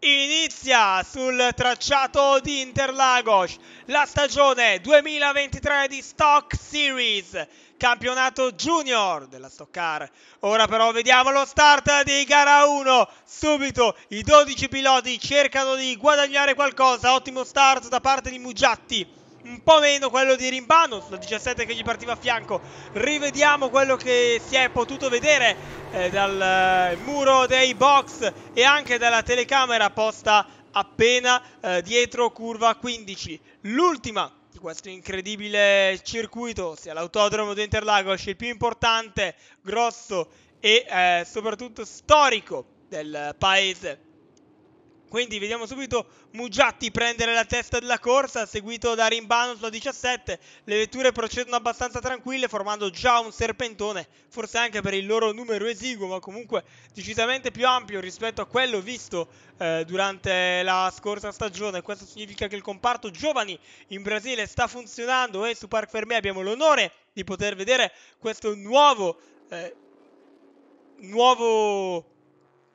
Inizia sul tracciato di Interlagos la stagione 2023 di Stock Series, campionato junior della Stock Car. Ora però vediamo lo start di gara 1. Subito i 12 piloti cercano di guadagnare qualcosa. Ottimo start da parte di Mugiatti un po' meno quello di Rimbano sulla 17 che gli partiva a fianco rivediamo quello che si è potuto vedere eh, dal eh, muro dei box e anche dalla telecamera posta appena eh, dietro curva 15. L'ultima di questo incredibile circuito, sia l'autodromo di Interlagos, il più importante, grosso e soprattutto storico del paese. Quindi vediamo subito Mugiatti prendere la testa della corsa, seguito da Rimbano sulla 17. Le vetture procedono abbastanza tranquille, formando già un serpentone, forse anche per il loro numero esiguo, ma comunque decisamente più ampio rispetto a quello visto eh, durante la scorsa stagione. Questo significa che il comparto giovani in Brasile sta funzionando e su Parc Fermé abbiamo l'onore di poter vedere questo nuovo... Eh, nuovo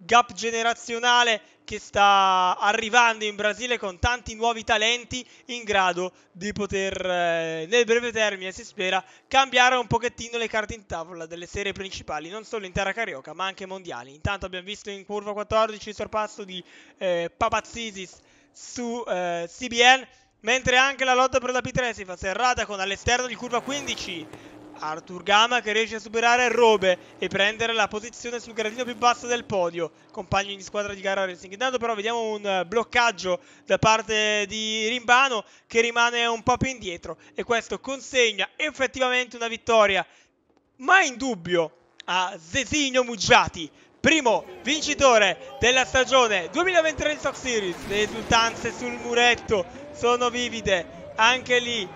gap generazionale che sta arrivando in Brasile con tanti nuovi talenti in grado di poter eh, nel breve termine si spera cambiare un pochettino le carte in tavola delle serie principali non solo in terra carioca ma anche mondiali intanto abbiamo visto in curva 14 il sorpasso di eh, Papazzizis su eh, CBN mentre anche la lotta per la P3 si fa serrata con all'esterno di curva 15 Arthur Gama che riesce a superare Robe e prendere la posizione sul gradino più basso del podio. Compagno di squadra di gara Racing. Intanto però vediamo un eh, bloccaggio da parte di Rimbano che rimane un po' più indietro e questo consegna effettivamente una vittoria. Ma in dubbio a Zesigno Muggiati primo vincitore della stagione 2023 Stock Series. Le esultanze sul muretto sono vivide anche lì.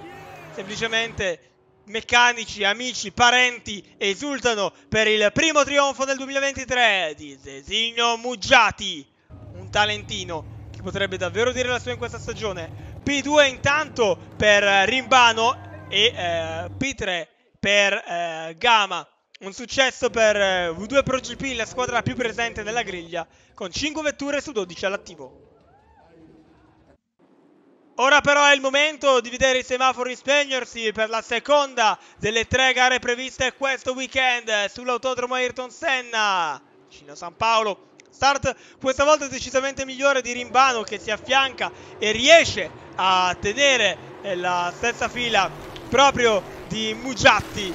Semplicemente meccanici, amici, parenti esultano per il primo trionfo del 2023 di Zesino Muggiati, un talentino che potrebbe davvero dire la sua in questa stagione. P2 intanto per Rimbano e eh, P3 per eh, Gama. Un successo per eh, V2 Pro GP, la squadra più presente nella griglia, con 5 vetture su 12 all'attivo. Ora però è il momento di vedere i semafori spegnersi per la seconda delle tre gare previste questo weekend sull'autodromo Ayrton Senna, vicino a San Paolo. Start questa volta decisamente migliore di Rimbano che si affianca e riesce a tenere eh, la stessa fila proprio di Mugiatti.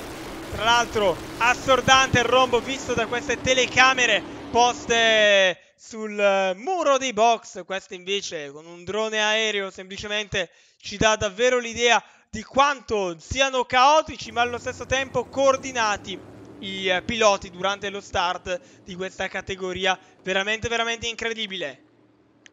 Tra l'altro assordante il rombo visto da queste telecamere poste sul eh, muro dei box. Questa invece con un drone aereo semplicemente ci dà davvero l'idea di quanto siano caotici ma allo stesso tempo coordinati i eh, piloti durante lo start di questa categoria veramente veramente incredibile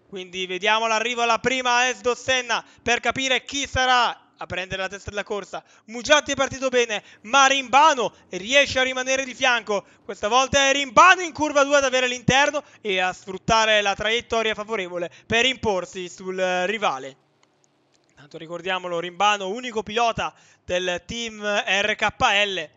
quindi vediamo l'arrivo alla prima Esdo Senna per capire chi sarà a prendere la testa della corsa. Mugiatti è partito bene, ma Rimbano riesce a rimanere di fianco. Questa volta è Rimbano in curva 2 ad avere l'interno e a sfruttare la traiettoria favorevole per imporsi sul rivale. Tanto ricordiamolo, Rimbano, unico pilota del team RKL,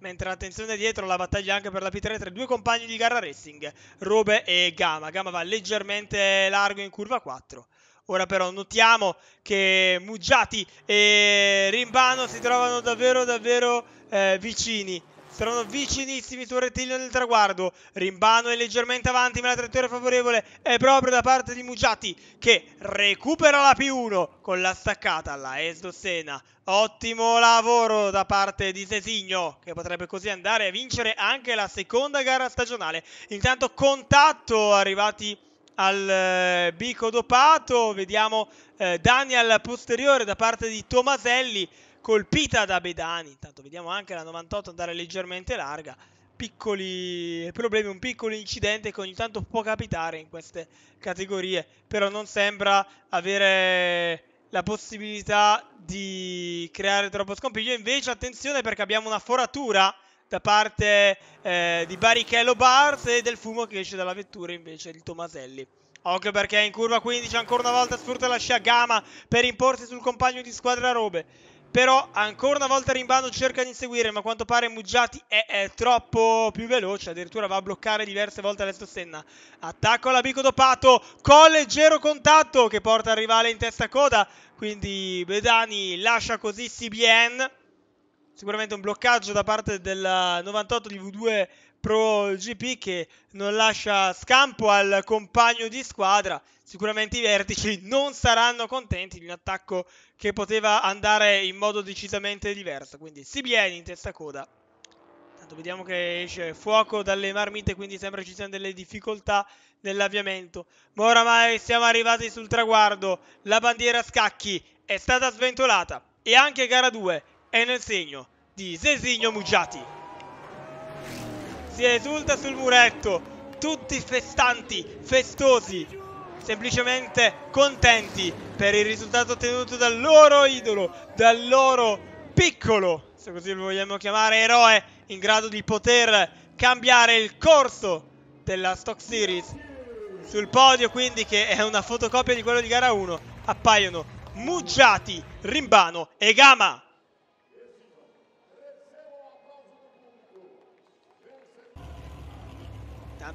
Mentre attenzione dietro, la battaglia anche per la P3 tra i due compagni di gara racing, Robe e Gama. Gama va leggermente largo in curva 4. Ora però notiamo che Muggiati e Rimbano si trovano davvero davvero eh, vicini. Saranno vicinissimi sul rettilineo del traguardo. Rimbano è leggermente avanti, ma la traiettoria favorevole è proprio da parte di Muggiati che recupera la P1 con la staccata alla Esdossena. Ottimo lavoro da parte di Sesigno che potrebbe così andare a vincere anche la seconda gara stagionale. Intanto contatto arrivati al eh, bico dopato, vediamo eh, danni al posteriore da parte di Tomaselli colpita da Bedani, intanto vediamo anche la 98 andare leggermente larga, piccoli problemi, un piccolo incidente che ogni tanto può capitare in queste categorie, però non sembra avere la possibilità di creare troppo scompiglio, invece attenzione perché abbiamo una foratura da parte eh, di Barichello Barz e del fumo che esce dalla vettura invece di Tomaselli. Occhio perché in curva 15 ancora una volta sfrutta la scia Gama per imporsi sul compagno di squadra Robe. Però ancora una volta Rimbando cerca di inseguire ma a quanto pare Muggiati è, è, troppo più veloce Addirittura va a bloccare diverse volte Alessio Senna Attacco alla Bico dopato con leggero contatto che porta il rivale in testa a coda Quindi Bedani lascia così CBN sicuramente un bloccaggio da parte del 98 di V2 Pro GP che non lascia scampo al compagno di squadra. Sicuramente i vertici non saranno contenti di un attacco che poteva andare in modo decisamente diverso. Quindi si viene in testa coda. Tanto vediamo che esce fuoco dalle marmite, quindi sembra ci siano delle difficoltà nell'avviamento. Ma oramai siamo arrivati sul traguardo. La bandiera scacchi è stata sventolata. E anche gara 2 è nel segno di Zesigno Mugiati. Si esulta sul muretto, tutti festanti, festosi, semplicemente contenti per il risultato ottenuto dal loro idolo, dal loro piccolo, se così lo vogliamo chiamare, eroe in grado di poter cambiare il corso della Stock Series. Sul podio quindi, che è una fotocopia di quello di gara 1, appaiono Muggiati, Rimbano e Gama.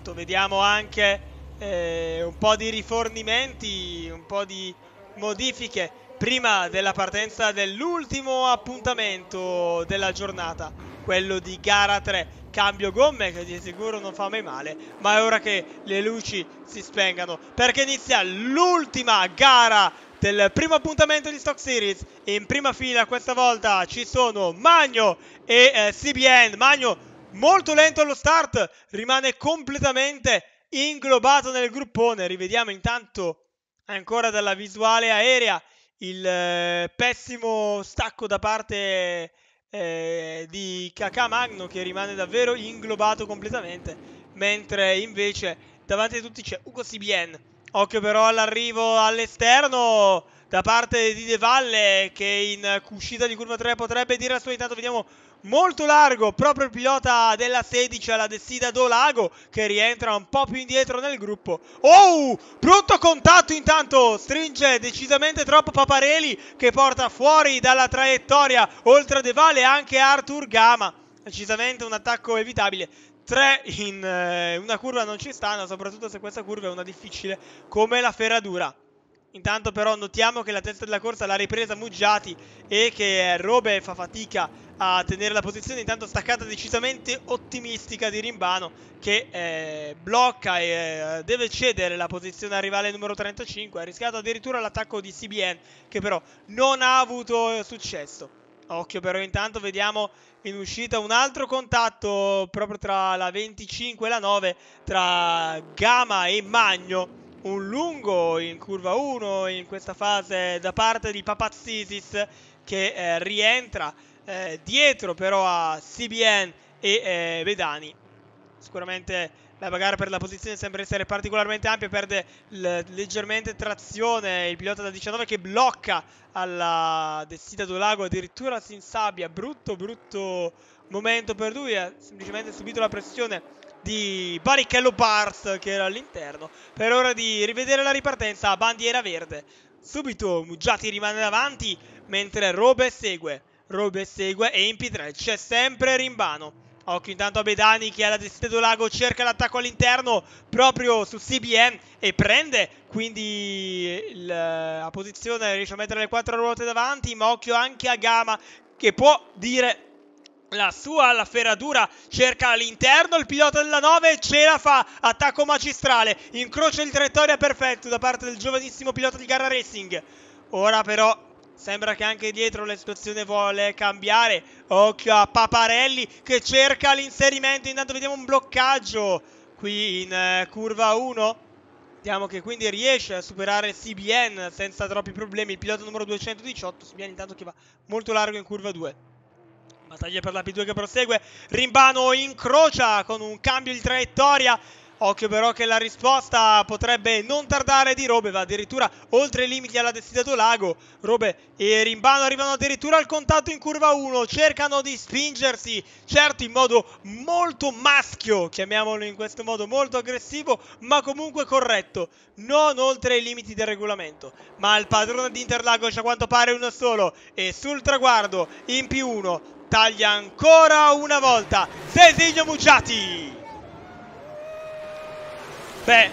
esatto, vediamo anche eh, un po' di rifornimenti, un po' di modifiche prima della partenza dell'ultimo appuntamento della giornata, quello di gara 3. Cambio gomme che di sicuro non fa mai male, ma è ora che le luci si spengano perché inizia l'ultima gara del primo appuntamento di Stock Series. In prima fila questa volta ci sono Magno e eh, CBN. Magno molto lento allo start, rimane completamente inglobato nel gruppone. Rivediamo intanto ancora dalla visuale aerea il eh, pessimo stacco da parte eh, di Kakà Magno che rimane davvero inglobato completamente. Mentre invece davanti a tutti c'è Ugo Sibien. Occhio però all'arrivo all'esterno da parte di De Valle che in eh, uscita di curva 3 potrebbe dire la sua. Intanto vediamo molto largo proprio il pilota della 16 alla Dessida Dolago che rientra un po' più indietro nel gruppo. Oh, brutto contatto intanto, stringe decisamente troppo Paparelli che porta fuori dalla traiettoria oltre a De Vale anche Arthur Gama. Decisamente un attacco evitabile. 3 in eh, una curva non ci stanno, soprattutto se questa curva è una difficile come la ferradura. Intanto però notiamo che la testa della corsa l'ha ripresa Muggiati e che eh, Robe fa fatica a tenere la posizione intanto staccata decisamente ottimistica di Rimbano che eh, blocca e eh, deve cedere la posizione al rivale numero 35 ha rischiato addirittura l'attacco di CBN che però non ha avuto eh, successo occhio però intanto vediamo in uscita un altro contatto proprio tra la 25 e la 9 tra Gama e Magno un lungo in curva 1 in questa fase da parte di Papazzisis che eh, rientra eh, dietro però a CBN e eh, Vedani. Sicuramente la bagarre per la posizione sembra essere particolarmente ampia, perde leggermente trazione il pilota da 19 che blocca alla Dessita do Lago, addirittura si insabbia, brutto brutto momento per lui, ha semplicemente subito la pressione di Barichello Bars che era all'interno. Per ora di rivedere la ripartenza, bandiera verde. Subito Muggiati rimane davanti mentre Robe segue. Robe segue e in P3 C'è sempre Rimbano. Occhio intanto a Bedani che alla destra del lago cerca l'attacco all'interno proprio su CBN e prende quindi la eh, posizione, riesce a mettere le quattro ruote davanti, ma occhio anche a Gama che può dire la sua alla ferradura cerca all'interno il pilota della 9 ce la fa attacco magistrale incrocia il traiettoria perfetto da parte del giovanissimo pilota di gara racing ora però Sembra che anche dietro la situazione vuole cambiare. Occhio a Paparelli che cerca l'inserimento. Intanto vediamo un bloccaggio qui in eh, curva 1. Vediamo che quindi riesce a superare CBN senza troppi problemi. Il pilota numero 218, CBN intanto che va molto largo in curva 2. Battaglia per la P2 che prosegue. Rimbano incrocia con un cambio di traiettoria. Occhio però che la risposta potrebbe non tardare di Robe, va addirittura oltre i limiti alla destinato Lago. Robe e Rimbano arrivano addirittura al contatto in curva 1, cercano di spingersi, certo in modo molto maschio, chiamiamolo in questo modo, molto aggressivo, ma comunque corretto, non oltre i limiti del regolamento. Ma il padrone di Interlagos a quanto pare uno solo e sul traguardo in P1 taglia ancora una volta Cesilio Mucciati. Beh,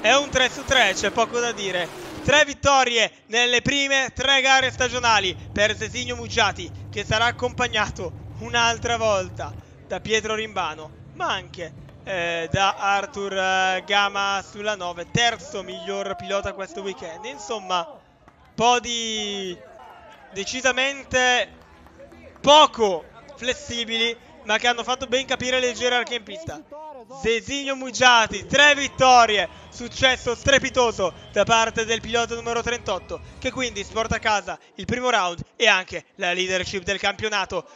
è un 3 su 3, c'è poco da dire. Tre vittorie nelle prime tre gare stagionali per Zesigno Mugiati, che sarà accompagnato un'altra volta da Pietro Rimbano, ma anche eh, da Arthur eh, Gama sulla 9, terzo miglior pilota questo weekend. Insomma, po' decisamente poco flessibili, ma che hanno fatto ben capire le gerarchie in pista. Zezinho Mugiati, tre vittorie, successo strepitoso da parte del pilota numero 38 che quindi sporta a casa il primo round e anche la leadership del campionato.